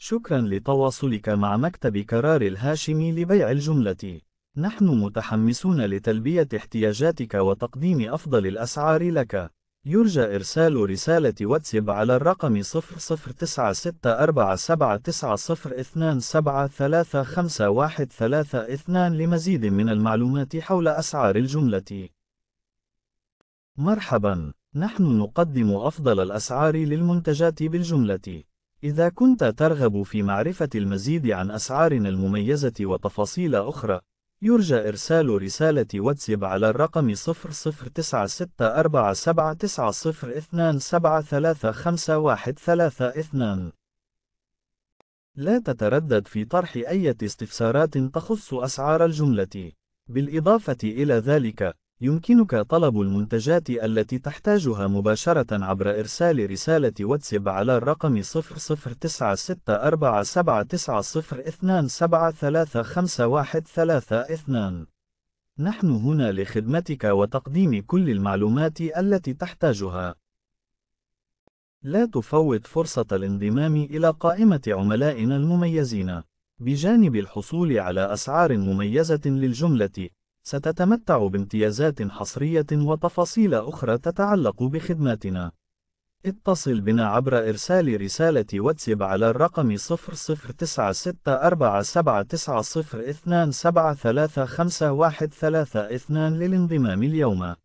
شكرا لتواصلك مع مكتب كرار الهاشمي لبيع الجملة. نحن متحمسون لتلبية احتياجاتك وتقديم أفضل الأسعار لك. يرجى إرسال رسالة واتساب على الرقم 0096477027355132 لمزيد من المعلومات حول أسعار الجملة. مرحبا، نحن نقدم أفضل الأسعار للمنتجات بالجملة. إذا كنت ترغب في معرفة المزيد عن أسعارنا المميزة وتفاصيل أخرى، يرجى إرسال رسالة واتساب على الرقم 0096477902735132 لا تتردد في طرح أي استفسارات تخص أسعار الجملة. بالإضافة إلى ذلك، يمكنك طلب المنتجات التي تحتاجها مباشرة عبر إرسال رسالة واتساب على الرقم 0096477902735132 نحن هنا لخدمتك وتقديم كل المعلومات التي تحتاجها. لا تفوت فرصة الانضمام إلى قائمة عملائنا المميزين، بجانب الحصول على أسعار مميزة للجملة. ستتمتع بامتيازات حصرية وتفاصيل أخرى تتعلق بخدماتنا. اتصل بنا عبر إرسال رسالة واتساب على الرقم 0096479027355132 للانضمام اليوم.